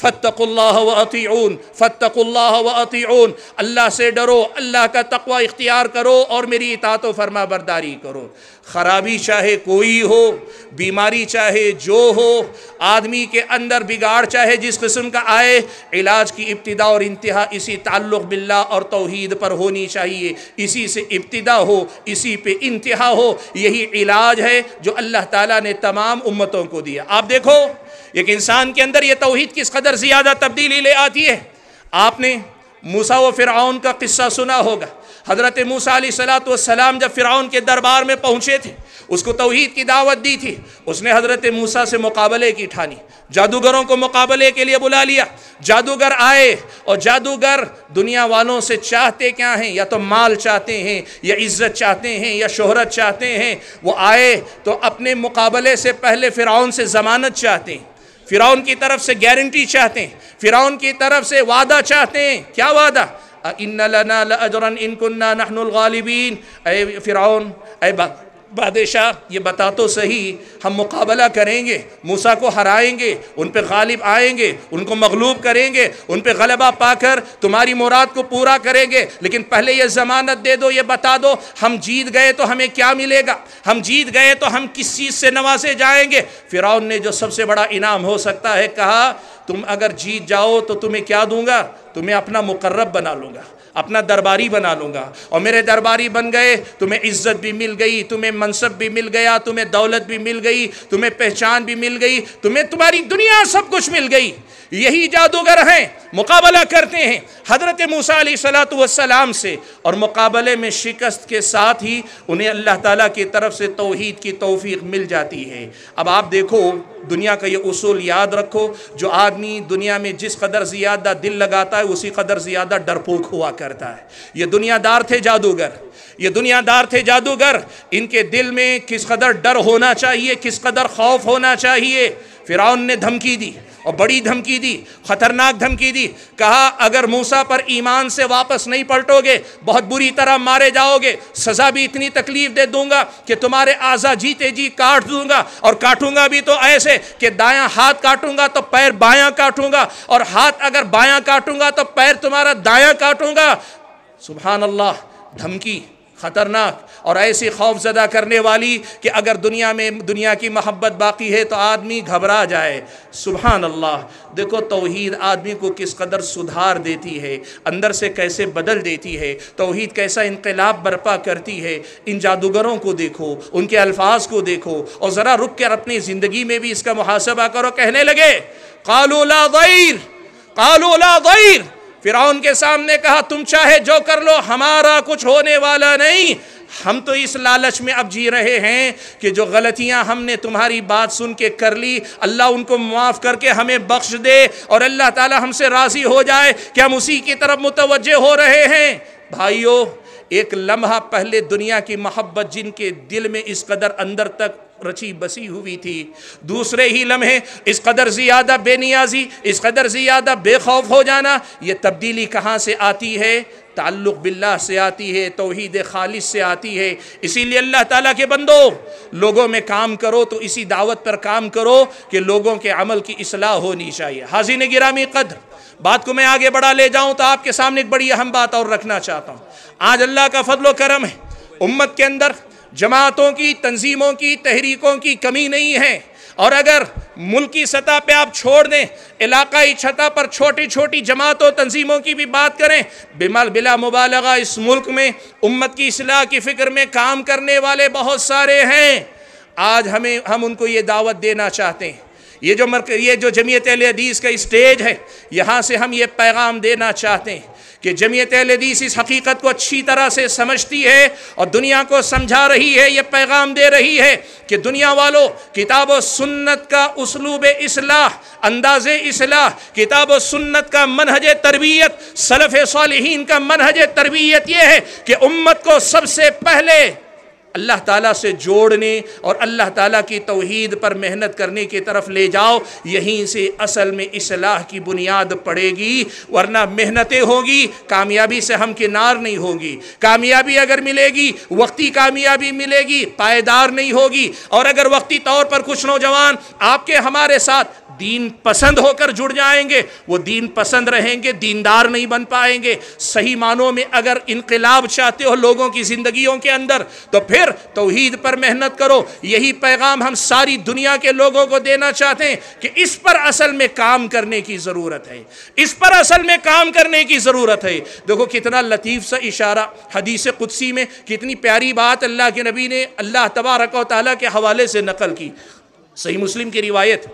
फ़तकुल्ला वतीून फ़तकुल्ला वतीून अल्लाह से डरो अल्लाह का तकवा इख्तियार करो और मेरी इतात फरमा बरदारी करो ख़राबी चाहे कोई हो बीमारी चाहे जो हो आदमी के अंदर बिगाड़ चाहे जिस किस्म का आए इलाज की इब्तदा और इंतहा इसी ताल्लुक़ बिल्ला और तोहद पर होनी चाहिए इसी से इब्तदा हो इसी पे इंतहा हो यही इलाज है जो अल्लाह ताला ने तमाम उम्मतों को दिया आप देखो एक इंसान के अंदर यह तोहहीद किस कदर से ज़्यादा तब्दीली ले आती है आपने मूसा व फिरउन का किस्सा सुना होगा हज़रत मूसा सलात वसलाम जब फ़िरआन के दरबार में पहुँचे थे उसको तोहहीद की दावत दी थी उसने हज़रत मूसा से मुकाबले की ठानी जादूगरों को मुकाबले के लिए बुला लिया जादूगर आए और जादूगर दुनिया वालों से चाहते क्या हैं या तो माल चाहते हैं या इज़्ज़त चाहते हैं या शोहरत चाहते हैं वो आए तो अपने मुकाबले से पहले फ़िरौन से ज़मानत चाहते हैं फिराउन की तरफ से गारंटी चाहते हैं फिराउन की तरफ से वादा चाहते हैं क्या वादा इन लना अजरन इनकुन्ना नहनुल गालिबीन अय फिराउन अ बादशाह ये बता तो सही हम मुकाबला करेंगे मूसा को हराएंगे उन पर गालिब आएंगे उनको मगलूब करेंगे उन पर गलबा पाकर तुम्हारी मुराद को पूरा करेंगे लेकिन पहले ये ज़मानत दे दो ये बता दो हम जीत गए तो हमें क्या मिलेगा हम जीत गए तो हम किस चीज़ से नवासे जाएंगे फ़िरौन ने जो सबसे बड़ा इनाम हो सकता है कहा तुम अगर जीत जाओ तो तुम्हें क्या दूंगा तुम्हें अपना मुकर्रब बना लूँगा अपना दरबारी बना लूँगा और मेरे दरबारी बन गए तुम्हें इज्जत भी मिल गई तुम्हें मनसब भी मिल गया तुम्हें दौलत भी मिल गई तुम्हें पहचान भी मिल गई तुम्हें तुम्हारी दुनिया सब कुछ मिल गई यही जादूगर हैं मुकाबला करते हैं हज़रत मूसा सलाम से और मुकाबले में शिकस्त के साथ ही उन्हें अल्लाह ताला की तरफ से तोहद की तोफ़ी मिल जाती है अब आप देखो दुनिया का ये उसूल याद रखो जो आदमी दुनिया में जिस कदर ज़्यादा दिल लगाता है उसी कदर ज़्यादा डरपोक हुआ करता है ये दुनियादार थे जादूगर ये दुनियादार थे जादूगर इनके दिल में किस कदर डर होना चाहिए किस कदर खौफ होना चाहिए फ़िरौन ने धमकी दी और बड़ी धमकी दी खतरनाक धमकी दी कहा अगर मूसा पर ईमान से वापस नहीं पलटोगे बहुत बुरी तरह मारे जाओगे सज़ा भी इतनी तकलीफ दे दूंगा कि तुम्हारे आज़ा जीते जी काट दूंगा और काटूंगा भी तो ऐसे कि दाया हाथ काटूंगा तो पैर बायां काटूंगा और हाथ अगर बायां काटूंगा तो पैर तुम्हारा दाया काटूंगा सुबह अल्लाह धमकी ख़तरनाक और ऐसी खौफजदा करने वाली कि अगर दुनिया में दुनिया की महब्बत बाकी है तो आदमी घबरा जाए सुबहान अल्लाह देखो तोहहीद आदमी को किस कदर सुधार देती है अंदर से कैसे बदल देती है तोहहीद कैसा इनकलाब बर्पा करती है इन जादूगरों को देखो उनके अल्फाज को देखो और ज़रा रुक कर अपनी ज़िंदगी में भी इसका मुहासबा करो कहने लगे कालूला गैर कालूला गैर फिराउन के सामने कहा तुम चाहे जो कर लो हमारा कुछ होने वाला नहीं हम तो इस लालच में अब जी रहे हैं कि जो गलतियां हमने तुम्हारी बात सुन के कर ली अल्लाह उनको माफ़ करके हमें बख्श दे और अल्लाह ताला हमसे राज़ी हो जाए कि हम उसी की तरफ मुतवजह हो रहे हैं भाइयों एक लम्हा पहले दुनिया की मोहब्बत जिनके दिल में इस कदर अंदर तक रची बसी हुई थी दूसरे ही लम्हे इस कदर ज़्यादा बेनियाजी इस कदर ज़्यादा बेखौफ हो जाना ये तब्दीली कहाँ से आती है ताल्लुक़ बिल्ला से आती है तोहद खालिश से आती है इसीलिए अल्लाह ताला के बंदो लोगों में काम करो तो इसी दावत पर काम करो कि लोगों के अमल की असलाह होनी चाहिए हाजिन गिरामी कदर बात को मैं आगे बढ़ा ले जाऊँ तो आपके सामने एक बड़ी अहम बात और रखना चाहता हूँ आज अल्लाह का फजलो करम है उम्मत के अंदर जमातों की तंजीमों की तहरीकों की कमी नहीं है और अगर मुल्क की सतह पे आप छोड़ दें इलाकई छतः पर छोटी छोटी जमातों तंजीमों की भी बात करें बिमल बिला मुबालगा इस मुल्क में उम्मत की असलाह की फ़िक्र में काम करने वाले बहुत सारे हैं आज हमें हम उनको ये दावत देना चाहते हैं ये जो मरक ये जो जमीयत हदीस का स्टेज है यहाँ से हम ये पैगाम देना चाहते हैं कि जमीयत हदीस इस हकीकत को अच्छी तरह से समझती है और दुनिया को समझा रही है ये पैगाम दे रही है कि दुनिया वालों किताब व सुन्नत का उसलूब असलाह अंदाज असलाह किताब व सुन्नत का मनहज तरबियत सलफ़ सालहीन का मनहज तरबियत यह है कि उम्मत को सबसे पहले अल्लाह ताला से जोड़ने और अल्लाह ताला की तोहद पर मेहनत करने की तरफ ले जाओ यहीं से असल में इसलाह की बुनियाद पड़ेगी वरना मेहनतें होगी कामयाबी से हम किनार नहीं होगी कामयाबी अगर मिलेगी वक्ती कामयाबी मिलेगी पायदार नहीं होगी और अगर वक्ती तौर पर कुछ नौजवान आपके हमारे साथ दीन पसंद होकर जुड़ जाएंगे वो दीन पसंद रहेंगे दीनदार नहीं बन पाएंगे सही मानों में अगर इनकलाब चाहते हो लोगों की ज़िंदगियों के अंदर तो फिर फिर तोहद पर मेहनत करो यही पैगाम हम सारी दुनिया के लोगों को देना चाहते हैं कि इस पर असल में काम करने की ज़रूरत है इस पर असल में काम करने की ज़रूरत है देखो कितना लतीफ़ सा इशारा हदीस कुदसी में कितनी प्यारी बात अल्लाह के नबी ने अल्लाह तबारक ताली के हवाले से नकल की सही मुस्लिम की रिवायत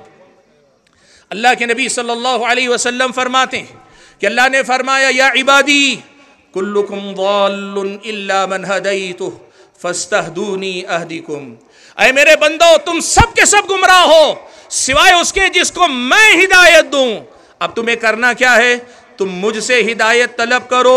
अल्लाह के नबी सल्लल्लाहु अलैहि वसल्लम फरमाते हैं कि अल्लाह ने फरमाया या इबादी कुल्लुकुम इल्ला मन हदई फस्तहदूनी अहदिकुम अय मेरे बंदो तुम सब के सब गुमराह हो सिवाय उसके जिसको मैं हिदायत दूं अब तुम्हें करना क्या है तुम मुझसे हिदायत तलब करो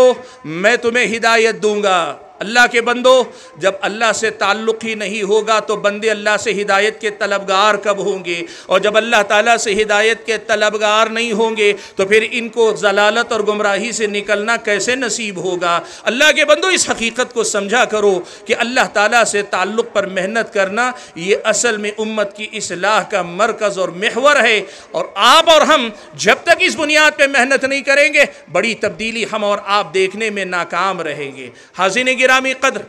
मैं तुम्हें हिदायत दूंगा अल्लाह के बंदो जब अल्लाह से ताल्लुक़ ही नहीं होगा तो बंदे अल्लाह से हिदायत के तलबगार कब होंगे और जब अल्लाह ताला से हिदायत के तलबगार नहीं होंगे तो फिर इनको जलालत और गुमराही से निकलना कैसे नसीब होगा अल्लाह के बंदो इस हकीकत को समझा करो कि अल्लाह ताला से ताल्लुक़ पर मेहनत करना ये असल में उम्मत की इसलाह का मरकज़ और महवर है और आप और हम जब तक इस बुनियाद पर मेहनत नहीं करेंगे बड़ी तब्दीली हम और आप देखने में नाकाम रहेंगे हाजिर गिरामी कदर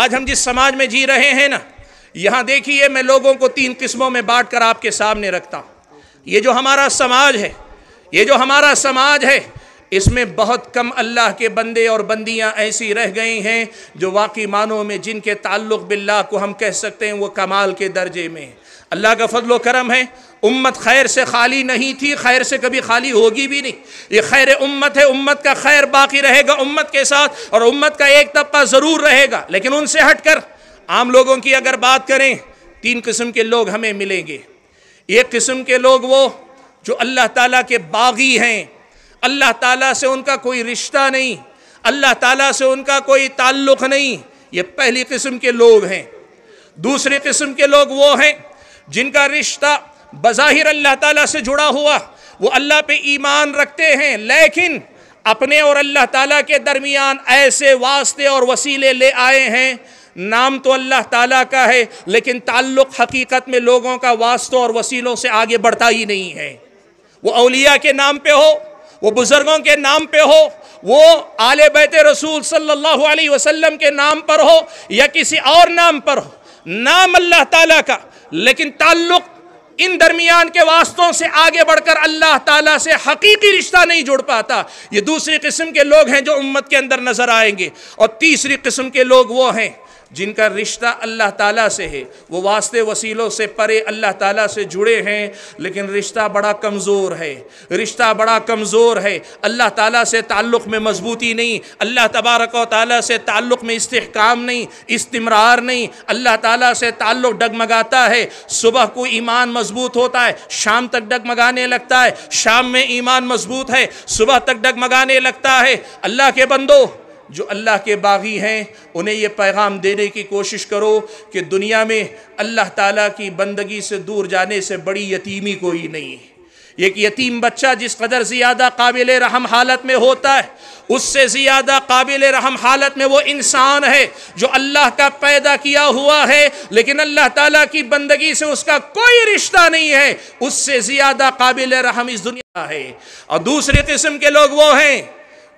आज हम जिस समाज में जी रहे हैं ना यहाँ देखिए मैं लोगों को तीन किस्मों में बांट कर आपके सामने रखता हूँ ये जो हमारा समाज है ये जो हमारा समाज है इसमें बहुत कम अल्लाह के बंदे और बंदियां ऐसी रह गई हैं जो वाकई मानों में जिनके ताल्लुक़ बिल्ला को हम कह सकते हैं वो कमाल के दर्जे में अल्लाह का फजलो करम है उम्मत खैर से खाली नहीं थी खैर से कभी खाली होगी भी नहीं ये खैर उम्मत है उम्मत का खैर बाकी रहेगा उम्मत के साथ और उम्मत का एक तबका ज़रूर रहेगा लेकिन उनसे हटकर आम लोगों की अगर बात करें तीन किस्म के लोग हमें मिलेंगे एक किस्म के लोग वो जो अल्लाह ताला के बागी हैं अल्लाह ताला से उनका कोई रिश्ता नहीं अल्लाह ताला से उनका कोई ताल्लुक़ नहीं ये पहली किस्म के लोग हैं दूसरी किस्म के लोग वो हैं जिनका रिश्ता बज़ाहिर अल्लाह ताला से जुड़ा हुआ वो अल्लाह पे ईमान रखते हैं लेकिन अपने और अल्लाह ताला के दरमियान ऐसे वास्ते और वसीले ले आए हैं नाम तो अल्लाह ताला का है लेकिन ताल्लुक़ हकीकत में लोगों का वास्तों और वसीलों से आगे बढ़ता ही नहीं है वो अलिया के नाम पर हो वो बुज़ुर्गों के नाम पर हो वो आले बैत रसूल सल्लल्लाहु अलैहि वसल्लम के नाम पर हो या किसी और नाम पर हो नाम अल्लाह ताला का लेकिन ताल्लुक़ इन दरमियान के वास्तों से आगे बढ़कर अल्लाह ताला से हकीकी रिश्ता नहीं जुड़ पाता ये दूसरी किस्म के लोग हैं जो उम्मत के अंदर नज़र आएंगे और तीसरी किस्म के लोग वो हैं जिनका रिश्ता अल्लाह ताला से है वो वास्ते वसीलों से परे अल्लाह ताला से जुड़े हैं लेकिन रिश्ता बड़ा कमज़ोर है रिश्ता बड़ा कमज़ोर है अल्लाह ताला से ताल्लुक़ में मजबूती नहीं अल्लाह तबारक व ताली से ताल्लुक़ में इस्तेहकाम नहीं इस्तमरार नहीं अल्लाह ताला से ताल्लुक़ डगमगाता है सुबह को ईमान मजबूत होता है शाम तक डगमगाने लगता है शाम में ईमान मजबूत है सुबह तक डगमगाने लगता है अल्लाह के बंदो जो अल्लाह के बागी हैं उन्हें ये पैगाम देने की कोशिश करो कि दुनिया में अल्लाह ताला की बंदगी से दूर जाने से बड़ी यतीमी कोई नहीं एक यतीम बच्चा जिस कदर ज़्यादा काबिल रहम हालत में होता है उससे ज़्यादा काबिल रहम हालत में वो इंसान है जो अल्लाह का पैदा किया हुआ है लेकिन अल्लाह ताला की बंदगी से उसका कोई रिश्ता नहीं है उससे ज़्यादा काबिल रहम इस दुनिया है और दूसरे किस्म के लोग वो हैं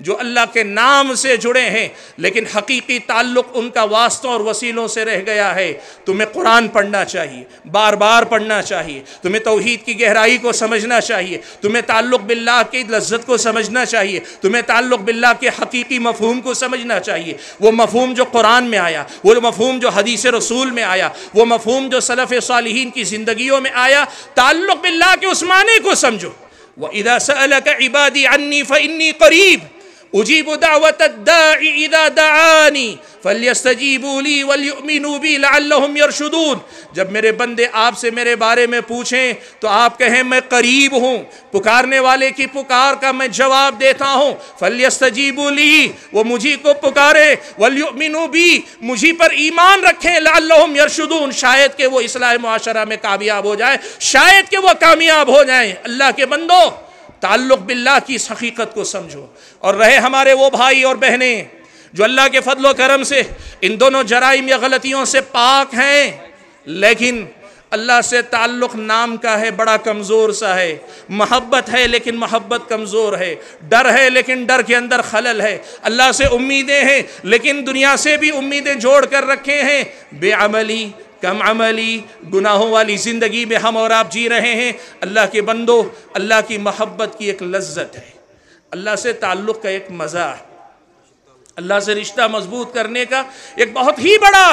जो अल्लाह के नाम से जुड़े हैं लेकिन हकीकी ताल्लुक उनका वास्तों और वसीलों से रह गया है तुम्हें कुरान पढ़ना चाहिए बार बार पढ़ना चाहिए तुम्हें तोहहीद की गहराई को समझना चाहिए तुम्हें ताल्लुक बिल्ला की लज्जत को समझना चाहिए तुम्हें ताल्लुक बिल्ला के हकीकी मफहम को समझना चाहिए वो मफहम जो कुरान में आया वो मफहम जो हदीस रसूल में आया वो मफहम जो सलफ़ सालीन की ज़िंदगी में आया ताल्लुक बिल्ला के उस को समझो वह इदा सल इबादी अन्नी फ़ इन्नी करीब उजीब दावत दानी फलियस्तजीबूली वलयुमिनूबी लाल्लहुम यरशुदून जब मेरे बंदे आपसे मेरे बारे में पूछें तो आप कहें मैं करीब हूँ पुकारने वाले की पुकार का मैं जवाब देता हूँ फलियस्तजीबूली वो मुझी को पुकारे वलयुमिनूबी मुझी पर ईमान रखें लाल्लहुम यरशुदून शायद के वो इसलाह माशरा में कामयाब हो जाए शायद के वो कामयाब हो जाएँ अल्लाह के बंदो ताल्लुक़ बिल्ला की हकीकत को समझो और रहे हमारे वो भाई और बहनें जो अल्लाह के फजल करम से इन दोनों जराइम या गलतियों से पाक हैं लेकिन अल्लाह से ताल्लुक़ नाम का है बड़ा कमज़ोर सा है महब्बत है लेकिन महब्बत कमज़ोर है डर है लेकिन डर के अंदर खलल है अल्लाह से उम्मीदें हैं लेकिन दुनिया से भी उम्मीदें जोड़ कर रखे हैं बेअमली कम अमली गुनाहों वाली ज़िंदगी में हम और आप जी रहे हैं अल्लाह के बंदो अल्लाह की मोहब्बत की एक लज्जत है अल्लाह से ताल्लुक़ का एक मज़ा है अल्लाह से रिश्ता मजबूत करने का एक बहुत ही बड़ा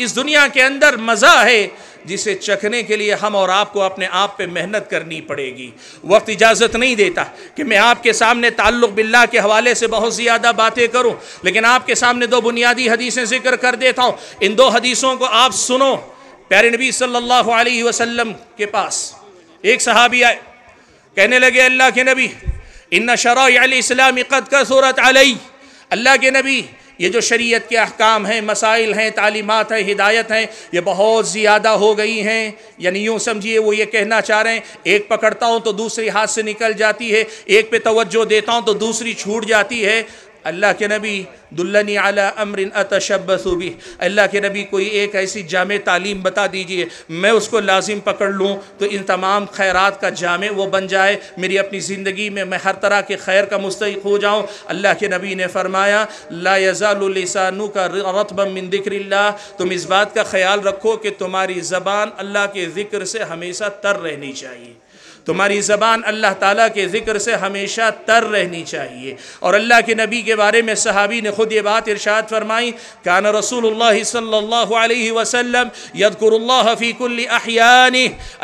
इस दुनिया के अंदर मज़ा है जिसे चखने के लिए हम और आपको अपने आप पे मेहनत करनी पड़ेगी वक्त इजाज़त नहीं देता कि मैं आपके सामने ताल्लुक़ बिल्ला के हवाले से बहुत ज़्यादा बातें करूं लेकिन आपके सामने दो बुनियादी हदीसें जिक्र कर देता हूं इन दो हदीसों को आप सुनो प्यारे नबी सल्लल्लाहु अलैहि वसल्लम के पास एक सहाबी आए कहने लगे अल्लाह के नबी इन शराइलाम का सूरत अलई अल्लाह के नबी ये जो शरीयत के अहकाम हैं मसाइल हैं तालीमत हैं हिदायत हैं ये बहुत ज़्यादा हो गई हैं यानी यूँ समझिए वो ये कहना चाह रहे हैं एक पकड़ता हूँ तो दूसरी हाथ से निकल जाती है एक पे तवज्जो देता हूँ तो दूसरी छूट जाती है अल्लाह के नबी दुल्लनी आला अमरिन अतशबसूबी अल्लाह के नबी कोई एक ऐसी जाम तालीम बता दीजिए मैं उसको लाजिम पकड़ लूँ तो इन तमाम खैरत का जाम वो बन जाए मेरी अपनी ज़िंदगी में मैं हर तरह के खैर का मुस्तक हो जाऊँ अल्लाह के नबी ने फरमाया ला यजालसानु का रतबमिन दिक्र तुम इस बात का ख्याल रखो कि तुम्हारी ज़बान अल्लाह के ज़िक्र से हमेशा तर रहनी चाहिए तुम्हारी ज़बान अल्लाह ताला के ज़िक्र से हमेशा तर रहनी चाहिए और अल्लाह के नबी के बारे में सहाबी ने ख़ुद ये बात इरशाद फरमाई कान रसूल सल्ला वसम यदकुरफ़ीकुल्ल अहियान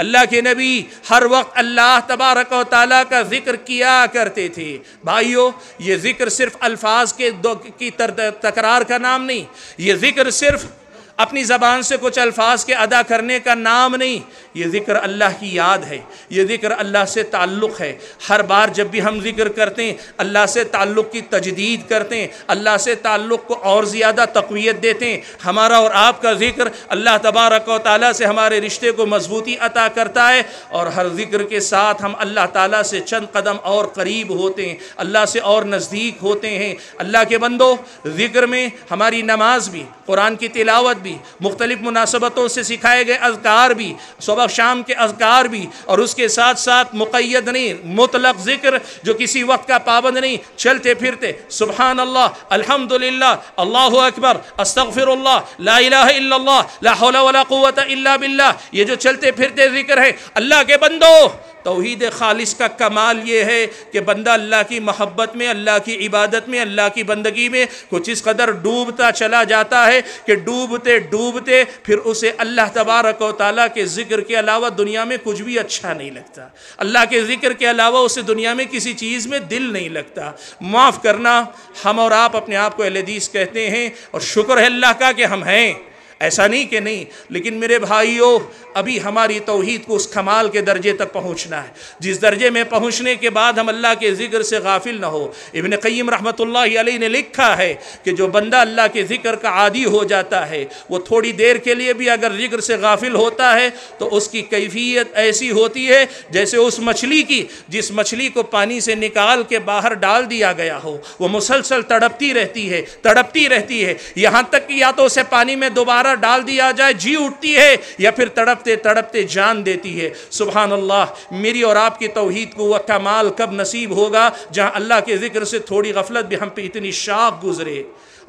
अल्लाह के नबी हर वक्त अल्लाह तबारक ताली का ज़िक्र किया करते थे भाइयों ये ज़िक्र सिर्फ अल्फाज के दो की तर, तकरार का नाम नहीं ये ज़िक्र सिर्फ अपनी ज़बान से कुछ अल्फाज के अदा करने का नाम नहीं ये ज़िक्र अल्लाह की याद है ये ज़िक्र अल्लाह से ताल्लुक़ है हर बार जब भी हम ज़िक्र करते हैं अल्लाह से ताल्लुक़ की तजदीद करते हैं अल्लाह से ताल्लुक़ को और ज़्यादा तकवीत देते हैं हमारा और आपका ज़िक्र अल्लाह तबारक ताली से हमारे रिश्ते को मजबूती अता करता है और हर ज़िक्र के साथ हम अल्लाह ताली से चंद कदम और करीब होते हैं अल्लाह से और नज़दीक होते हैं अल्लाह के बंदो ज़िक्र में हमारी नमाज भी कुरान की तिलावत भी मुख्तलिफ़ मुनासबतों से सिखाए गए अजकार भी सुबह सुबह शाम के अजगार भी और उसके साथ साथ मुक़ैद नहीं मुतलक ज़िक्र जो किसी वक्त का पाबंद नहीं चलते फिरते सुबहान अल्लाह अलहमदिल्ला अल्लाह अकबर अस्तफ़िर ला बिल्ला ये जो चलते फिरते ज़िक्र है अल्लाह के बंदो तोहद खालिश का कमाल ये है कि बंदा अल्लाह की महब्बत में अल्लाह की इबादत में अल्लाह की बंदगी में कुछ इस कदर डूबता चला जाता है कि डूबते डूबते फिर उसे अल्लाह तबारक ताली के ज़िक्र के अलावा दुनिया में कुछ भी अच्छा नहीं लगता अल्लाह के ज़िक्र के अलावा उसे दुनिया में किसी चीज़ में दिल नहीं लगता माफ़ करना हम और आप अपने आप को एलदीस कहते हैं और शुक्र है अल्लाह का कि हम हैं ऐसा नहीं कि नहीं लेकिन मेरे भाइयों अभी हमारी तोहहीद को उस कमाल के दर्जे तक पहुँचना है जिस दर्जे में पहुँचने के बाद हम अल्लाह के ज़िक्र से गाफिल ना हो इबन क़ीम रहमत लाई ने लिखा है कि जो बंदा अल्लाह के ज़िक्र का आदि हो जाता है वो थोड़ी देर के लिए भी अगर ज़िक्र से गाफिल होता है तो उसकी कैफियत ऐसी होती है जैसे उस मछली की जिस मछली को पानी से निकाल के बाहर डाल दिया गया हो वह मुसलसल तड़पती रहती है तड़पती रहती है यहाँ तक कि या तो उसे पानी में दोबारा कटोरा डाल दिया जाए जी उठती है या फिर तड़पते तड़पते जान देती है सुबह अल्लाह मेरी और आपकी तोहहीद को वह कमाल कब नसीब होगा जहाँ अल्लाह के ज़िक्र से थोड़ी गफलत भी हम पे इतनी शाख गुजरे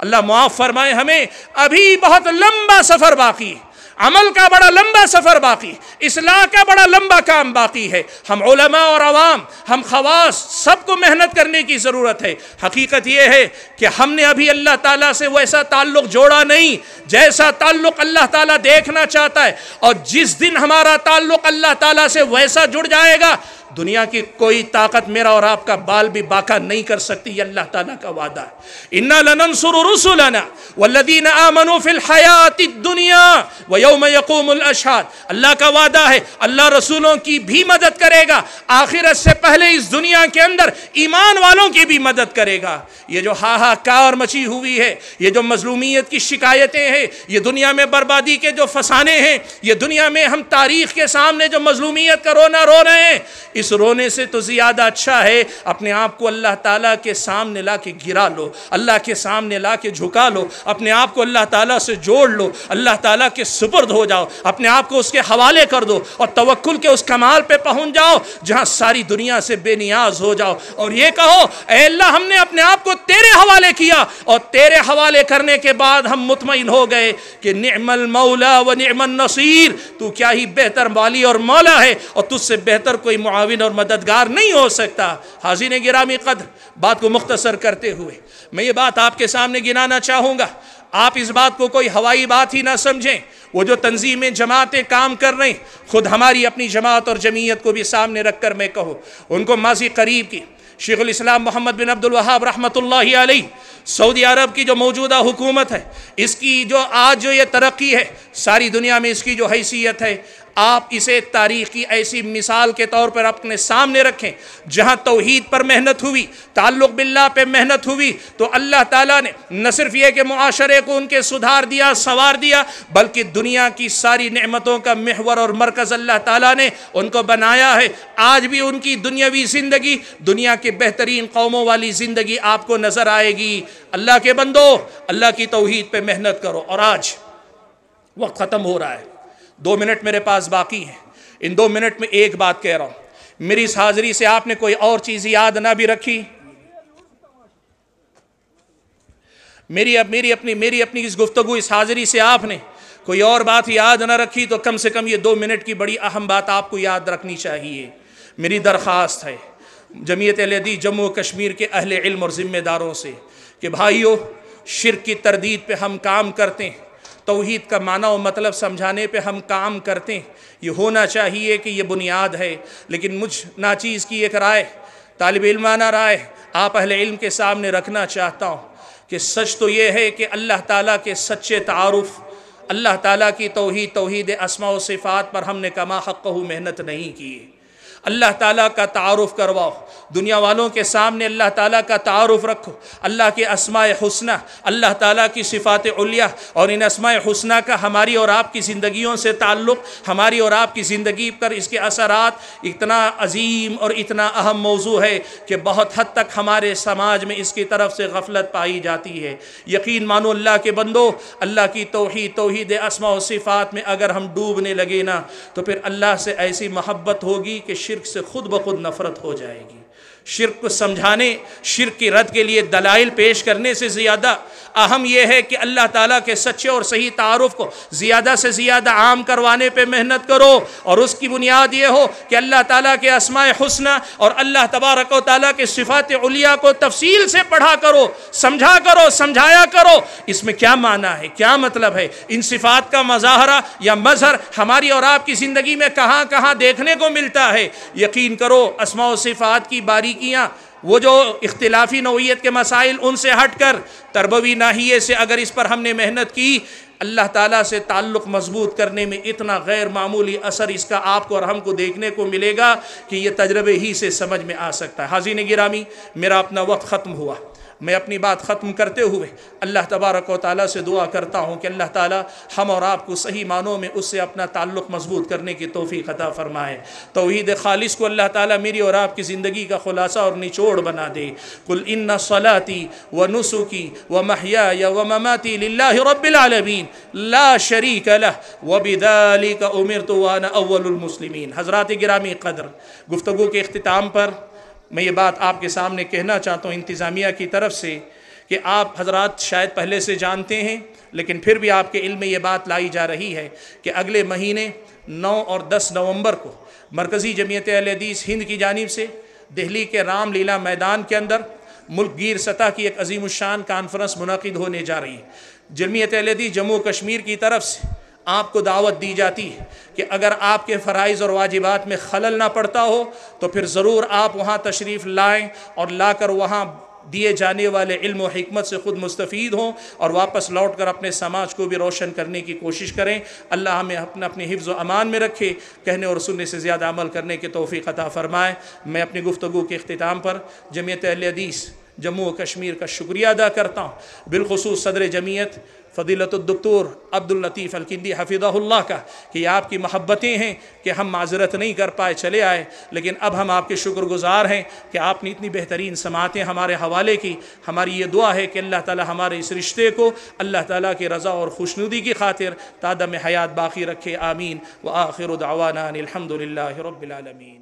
अल्लाह मुआफ़ फरमाए हमें अभी बहुत लंबा सफ़र बाकी है अमल का बड़ा लंबा सफ़र बाकी इसलाह का बड़ा लंबा काम बाकी है हम उलमा और आवाम हम खवास सबको मेहनत करने की ज़रूरत है हकीकत यह है कि हमने अभी अल्लाह ताला से वैसा ताल्लुक़ जोड़ा नहीं जैसा ताल्लुक़ अल्लाह ताला देखना चाहता है और जिस दिन हमारा ताल्लुक़ अल्लाह ताला से वैसा जुड़ जाएगा दुनिया की कोई ताकत मेरा और आपका बाल भी बाका नहीं कर सकती ये अल्लाह ताला का वादा है इन्ना लनसुर रसुलना वल्लदीन आमनु फिल हयाति दुनिया व यौम यकूमुल अशहाद अल्लाह का वादा है अल्लाह रसूलों की भी मदद करेगा आखिरत से पहले इस दुनिया के अंदर ईमान वालों की भी मदद करेगा ये जो हाहाकार मची हुई है ये जो मजलूमियत की शिकायतें हैं ये दुनिया में बर्बादी के जो फसाने हैं ये दुनिया में हम तारीख के सामने जो मजलूमियत का रोना रो रहे हैं इस रोने से तो ज़्यादा अच्छा है अपने आप को अल्लाह ताला के सामने ला के गिरा लो अल्लाह के सामने ला के झुका लो अपने आप को अल्लाह ताला से जोड़ लो अल्लाह ताला के सुपर्द हो जाओ अपने आप को उसके हवाले कर दो और तवक्ल के उस कमाल पर पहुँच जाओ जहाँ सारी दुनिया से बेनियाज हो जाओ और ये कहो अल्लाह हमने अपने आप को तेरे हवाले किया और तेरे हवाले करने के बाद हम मुतमिन हो गए कि नमल मौला व नमन नसीर तू क्या ही बेहतर वाली और मौला है और तुझसे बेहतर कोई मुआवि मुआविन और मददगार नहीं हो सकता हाजिर गिरामी कदर बात को मुख्तसर करते हुए मैं ये बात आपके सामने गिनाना चाहूँगा आप इस बात को कोई हवाई बात ही ना समझें वो जो तंजीमें जमातें काम कर रही खुद हमारी अपनी जमात और जमीयत को भी सामने रख कर मैं कहूँ उनको माजी करीब की शेख इस्लाम मोहम्मद बिन अब्दुल वहाब रहमतुल्लाह अलैह सऊदी अरब की जो मौजूदा हुकूमत है इसकी जो आज जो ये तरक्की है सारी दुनिया में इसकी जो हैसियत है आप इसे तारीख़ की ऐसी मिसाल के तौर पर अपने सामने रखें जहाँ तोहद पर मेहनत हुई ताल्लुक बिल्ला पर मेहनत हुई तो अल्लाह ताला ने न सिर्फ ये कि माशरे को उनके सुधार दिया संवार दिया बल्कि दुनिया की सारी नेमतों का महवर और मरकज़ अल्लाह ताला ने उनको बनाया है आज भी उनकी दुनियावी ज़िंदगी दुनिया के बेहतरीन कौमों वाली ज़िंदगी आपको नज़र आएगी अल्लाह के बंदो अल्लाह की तोहद पर मेहनत करो और आज वक्त ख़त्म हो रहा है दो मिनट मेरे पास बाकी हैं इन दो मिनट में एक बात कह रहा हूँ मेरी इस हाजिरी से आपने कोई और चीज़ याद ना भी रखी मेरी अब मेरी अपनी मेरी अपनी इस गुफ्तगु इस हाजिरी से आपने कोई और बात याद ना रखी तो कम से कम ये दो मिनट की बड़ी अहम बात आपको याद रखनी चाहिए मेरी दरख्वास्त है जमीयत अलदी जम्मू कश्मीर के अहल इल्म और ज़िम्मेदारों से कि भाइयों शिर की तरदीद पे हम काम करते हैं तोहद का माना और मतलब समझाने पे हम काम करते हैं ये होना चाहिए कि ये बुनियाद है लेकिन मुझ नाचीज़ की एक राय तालब इलमाना राय आप अहले इल्म के सामने रखना चाहता हूँ कि सच तो ये है कि अल्लाह ताला के सच्चे तारफ़ अल्लाह ताला की तोहद तोहद असमा सिफ़ात पर हमने कमा हक़ मेहनत नहीं की अल्लाह ताला का तारुफ करवाओ दुनिया वालों के सामने अल्लाह ताला का तारुफ रखो अल्लाह के असमा हसना अल्लाह ताला की सिफ़ात उलिया और इन असमा हसना का हमारी और आपकी ज़िंदगियों से ताल्लुक़ हमारी और आपकी ज़िंदगी पर इसके असरात इतना अजीम और इतना अहम मौजू है कि बहुत हद तक हमारे समाज में इसकी तरफ से गफलत पाई जाती है यकीन मानो अल्लाह के बंदो अल्लाह की तोही तोहद असमा सिफ़ात में अगर हम डूबने लगे ना तो फिर अल्लाह से ऐसी महब्बत होगी कि शिरक से खुद ब खुद नफरत हो जाएगी शिरक को समझाने शिरक की रद्द के लिए दलाइल पेश करने से ज़्यादा अहम यह है कि अल्लाह ताला के सच्चे और सही तारफ़ को ज़्यादा से ज़्यादा आम करवाने पर मेहनत करो और उसकी बुनियाद यह हो कि अल्लाह ताला के असमाय हसन और अल्लाह तबारक ताली के सिफ़ात उलिया को तफसील से पढ़ा करो समझा करो समझाया करो इसमें क्या माना है क्या मतलब है इन सिफ़ात का मजाहरा या मजहर हमारी और आपकी ज़िंदगी में कहाँ कहाँ देखने को मिलता है यकीन करो असमा सिफ़ात की बारीकियाँ वो जो इख्लाफी नौीयत के मसाइल उनसे हट कर तरबवी नाहिए से अगर इस पर हमने मेहनत की अल्लाह ताला से ताल्लुक़ मजबूत करने में इतना गैर मामूली असर इसका आपको और हमको देखने को मिलेगा कि ये तजर्बे ही से समझ में आ सकता है ने गिरामी मेरा अपना वक्त ख़त्म हुआ मैं अपनी बात ख़त्म करते हुए अल्लाह तबारक व ताली से दुआ करता हूँ कि अल्लाह ताली हम और आपको सही मानों में उससे अपना ताल्लुक़ मजबूत करने की तोफ़ी अता फ़रमाए तोहद खालिश को अल्लाह ताली मेरी और आपकी ज़िंदगी का खुलासा और निचोड़ बना दे कुल इन सलाती व नसुखी व महिया व ममाती रबालमीन ला शरीक लह व बिदाली का उमर तो वाना अव्वलमसलिमिन हज़रा गिरामी कदर गुफ्तु के अख्ताम पर मैं ये बात आपके सामने कहना चाहता हूँ इंतज़ामिया की तरफ से कि आप हजरत शायद पहले से जानते हैं लेकिन फिर भी आपके इल्म में ये बात लाई जा रही है कि अगले महीने 9 और 10 नवंबर को मरकज़ी जमीयत अलहदीस हिंद की जानब से दिल्ली के रामलीला मैदान के अंदर मुल्कगीर सतह की एक अजीम शान कॉन्फ्रेंस मुनद होने जा रही है जमीयत अदीस जम्मू कश्मीर की तरफ से आपको दावत दी जाती है कि अगर आपके फ़रज़ और वाजिबात में खलल ना पड़ता हो तो फिर ज़रूर आप वहाँ तशरीफ़ लाएँ और ला कर वहाँ दिए जाने वाले इल्म और हमत से ख़ुद मुस्तफ़ीद हों और वापस लौट कर अपने समाज को भी रोशन करने की कोशिश करें अल्लाह हमें अपना अपने हिफ्ज़ अमान में रखे कहने और सुनने से ज़्यादा अमल करने के तोफ़ी अता फ़रमाएँ मैं अपनी गुफ्तु के अख्ताम पर जमीत अहल हदीस जम्मू व कश्मीर का शुक्रिया अदा करता हूँ बिलखसूस सदर जमीयत फ़दीलतुलदकतूर अब्दुल्लतीफ़ अलकिंदी हफीदाल्ला का कि आपकी मोहब्बतें हैं कि हम माजरत नहीं कर पाए चले आए लेकिन अब हम आपके शुक्रगुजार हैं कि आपने इतनी बेहतरीन समातें हमारे हवाले की हमारी ये दुआ है कि अल्लाह ताली हमारे इस रिश्ते को अल्लाह ताली की रज़ा और खुशनुदी की खातिर तादम हयात बाकी रखे आमीन व आखिर दावाना अलहमदिल्ला रबालमीन